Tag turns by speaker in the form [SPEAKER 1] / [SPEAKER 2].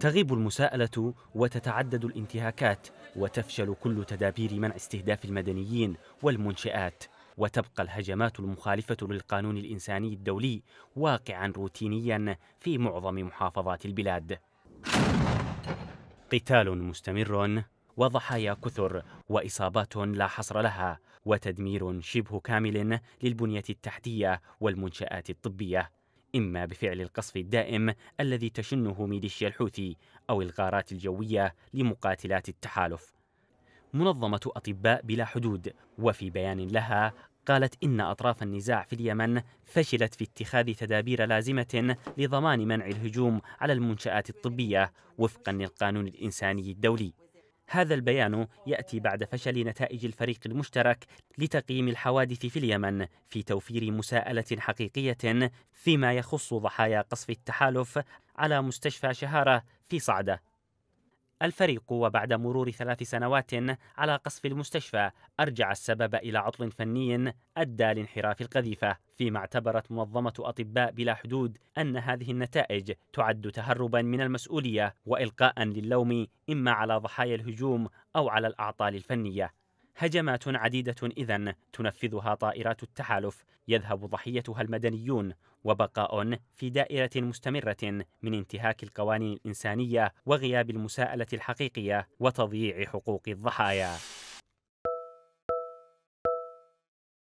[SPEAKER 1] تغيب المساءلة وتتعدد الانتهاكات وتفشل كل تدابير منع استهداف المدنيين والمنشآت وتبقى الهجمات المخالفة للقانون الإنساني الدولي واقعا روتينيا في معظم محافظات البلاد قتال مستمر وضحايا كثر وإصابات لا حصر لها وتدمير شبه كامل للبنية التحتية والمنشآت الطبية إما بفعل القصف الدائم الذي تشنه ميليشيا الحوثي أو الغارات الجوية لمقاتلات التحالف منظمة أطباء بلا حدود وفي بيان لها قالت إن أطراف النزاع في اليمن فشلت في اتخاذ تدابير لازمة لضمان منع الهجوم على المنشآت الطبية وفقا للقانون الإنساني الدولي هذا البيان يأتي بعد فشل نتائج الفريق المشترك لتقييم الحوادث في اليمن في توفير مساءلة حقيقية فيما يخص ضحايا قصف التحالف على مستشفى شهارة في صعدة الفريق وبعد مرور ثلاث سنوات على قصف المستشفى أرجع السبب إلى عطل فني أدى لانحراف القذيفة فيما اعتبرت منظمة أطباء بلا حدود أن هذه النتائج تعد تهربا من المسؤولية وإلقاء للوم إما على ضحايا الهجوم أو على الأعطال الفنية هجمات عديدة إذا تنفذها طائرات التحالف يذهب ضحيتها المدنيون وبقاء في دائرة مستمرة من انتهاك القوانين الإنسانية وغياب المساءلة الحقيقية وتضييع حقوق الضحايا